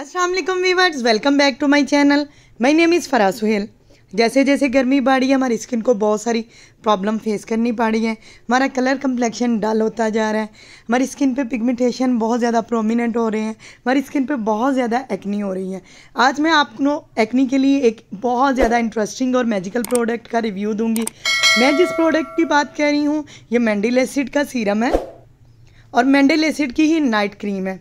Aslam viewers welcome back to my channel my name is Farah Suhail जैसे जैसे गर्मी रही है हमारी स्किन को बहुत सारी प्रॉब्लम फेस करनी पड़ी है हमारा कलर कम्प्लेक्शन डल होता जा रहा है हमारी स्किन पे पिगमेंटेशन बहुत ज़्यादा प्रोमिनेंट हो रहे हैं हमारी स्किन पे बहुत ज़्यादा एक्नी हो रही है आज मैं आपको एक्नी के लिए एक बहुत ज़्यादा इंटरेस्टिंग और मेजिकल प्रोडक्ट का रिव्यू दूँगी मैं जिस प्रोडक्ट की बात कर रही हूँ ये मैंडिल एसिड का सीरम है और मैंडिल एसिड की ही नाइट क्रीम है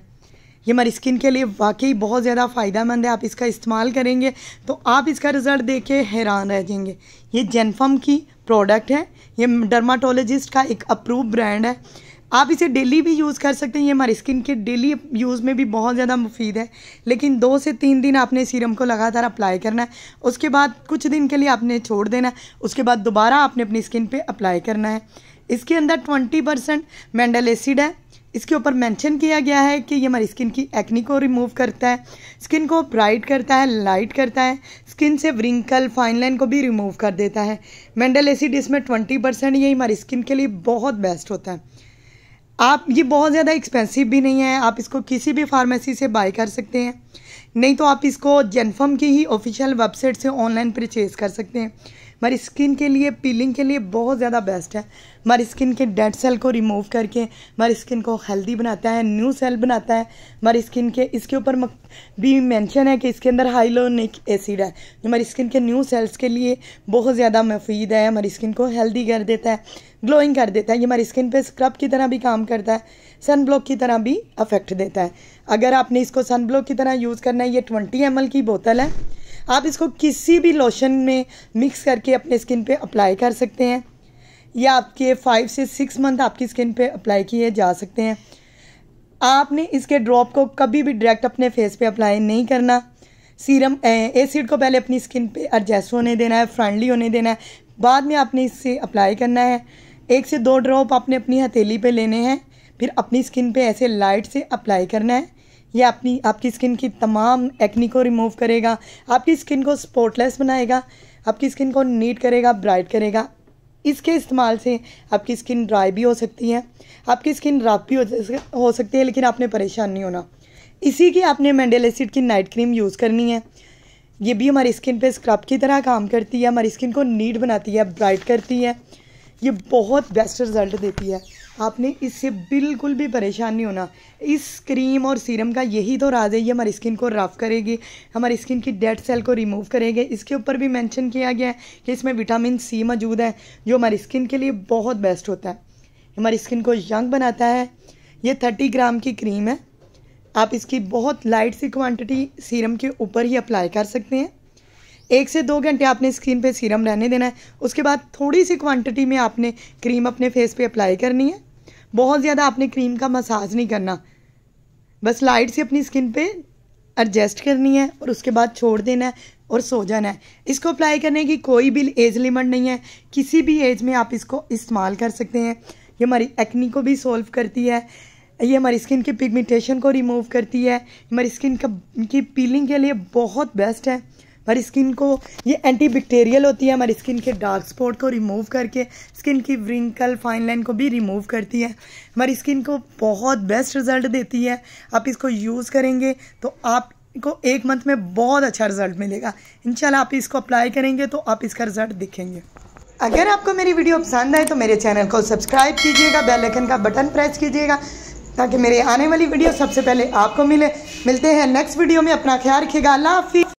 ये हमारी स्किन के लिए वाकई बहुत ज़्यादा फ़ायदेमंद है आप इसका इस्तेमाल करेंगे तो आप इसका रिज़ल्ट देख के हैरान रह जाएंगे ये जेनफम की प्रोडक्ट है ये डर्माटोलॉजिस्ट का एक अप्रूव ब्रांड है आप इसे डेली भी यूज़ कर सकते हैं ये हमारी स्किन के डेली यूज़ में भी बहुत ज़्यादा मुफीद है लेकिन दो से तीन दिन आपने सीरम को लगातार अप्लाई करना है उसके बाद कुछ दिन के लिए आपने छोड़ देना है उसके बाद दोबारा आपने अपनी स्किन पे अप्लाई करना है इसके अंदर ट्वेंटी परसेंट मैंडल एसिड है इसके ऊपर मेंशन किया गया है कि ये हमारी स्किन की एक्नी को रिमूव करता है स्किन को ब्राइट करता है लाइट करता है स्किन से व्रिंकल फाइन लाइन को भी रिमूव कर देता है मेंडल एसिड इसमें ट्वेंटी परसेंट ये हमारी स्किन के लिए बहुत बेस्ट होता है आप ये बहुत ज़्यादा एक्सपेंसिव भी नहीं है आप इसको किसी भी फार्मेसी से बाई कर सकते हैं नहीं तो आप इसको जेनफम की ही ऑफिशियल वेबसाइट से ऑनलाइन परचेज़ कर सकते हैं हमारी स्किन के लिए पीलिंग के लिए बहुत ज़्यादा बेस्ट है हमारी स्किन के डेड सेल को रिमूव करके हमारी स्किन को हेल्दी बनाता है न्यू सेल बनाता है हमारी स्किन के इसके ऊपर भी मेंशन है कि इसके अंदर हाइलोनिक एसिड है जो हमारी स्किन के न्यू सेल्स के लिए बहुत ज़्यादा मुफीद है हमारी स्किन को हेल्दी कर देता है ग्लोइंग कर देता है ये हमारी स्किन पे स्क्रब की तरह भी काम करता है सन ब्लॉक की तरह भी अफेक्ट देता है अगर आपने इसको सन ब्लॉक की तरह यूज़ करना है ये ट्वेंटी एम की बोतल है आप इसको किसी भी लोशन में मिक्स करके अपने स्किन पे अप्लाई कर सकते हैं या आपके फाइव से सिक्स मंथ आपकी स्किन पे अप्लाई किए जा सकते हैं आपने इसके ड्रॉप को कभी भी डायरेक्ट अपने फेस पे अप्लाई नहीं करना सीरम एसिड को पहले अपनी स्किन पे एडजस्ट होने देना है फ्रेंडली होने देना है बाद में आपने इससे अप्लाई करना है एक से दो ड्रॉप आपने अपनी हथेली पे लेने हैं फिर अपनी स्किन पे ऐसे लाइट से अप्लाई करना है ये अपनी आपकी स्किन की तमाम एक्नी को रिमूव करेगा आपकी स्किन को स्पॉटलेस बनाएगा आपकी स्किन को नीट करेगा ब्राइट करेगा इसके इस्तेमाल से आपकी स्किन ड्राई भी हो सकती है आपकी स्किन रफ भी हो सकती है लेकिन आपने परेशान नहीं होना इसी की आपने मेंडल एसिड की नाइट क्रीम यूज़ करनी है ये भी हमारी स्किन पे स्क्रब की तरह काम करती है हमारी स्किन को नीट बनाती है ब्राइट करती है ये बहुत बेस्ट रिज़ल्ट देती है आपने इससे बिल्कुल भी परेशान नहीं होना इस क्रीम और सीरम का यही तो राज है ये हमारी स्किन को रफ करेगी हमारी स्किन की डेड सेल को रिमूव करेगी इसके ऊपर भी मेंशन किया गया है कि इसमें विटामिन सी मौजूद है जो हमारी स्किन के लिए बहुत बेस्ट होता है हमारी स्किन को यंग बनाता है ये थर्टी ग्राम की क्रीम है आप इसकी बहुत लाइट सी क्वान्टिटी सीरम के ऊपर ही अप्लाई कर सकते हैं एक से दो घंटे आपने स्किन पे सीरम रहने देना है उसके बाद थोड़ी सी क्वांटिटी में आपने क्रीम अपने फेस पे अप्लाई करनी है बहुत ज़्यादा आपने क्रीम का मसाज नहीं करना बस लाइट से अपनी स्किन पे एडजस्ट करनी है और उसके बाद छोड़ देना है और सो जाना है इसको अप्लाई करने की कोई भी एज लिमिट नहीं है किसी भी एज में आप इसको इस्तेमाल कर सकते हैं ये हमारी एक्नी को भी सॉल्व करती है ये हमारी स्किन की पिगमेंटेशन को रिमूव करती है हमारी स्किन का की पीलिंग के लिए बहुत बेस्ट है हमारी स्किन को ये एंटी बैक्टीरियल होती है हमारी स्किन के डार्क स्पॉट को रिमूव करके स्किन की व्रिंकल फाइन लाइन को भी रिमूव करती है हमारी स्किन को बहुत बेस्ट रिजल्ट देती है आप इसको यूज़ करेंगे तो आप को एक मंथ में बहुत अच्छा रिजल्ट मिलेगा इंशाल्लाह आप इसको अप्लाई करेंगे तो आप इसका रिजल्ट दिखेंगे अगर आपको मेरी वीडियो पसंद आए तो मेरे चैनल को सब्सक्राइब कीजिएगा बेल आइकन का बटन प्रेस कीजिएगा ताकि मेरे आने वाली वीडियो सबसे पहले आपको मिले मिलते हैं नेक्स्ट वीडियो में अपना ख्याल रखिएगा अल्लाह हाफि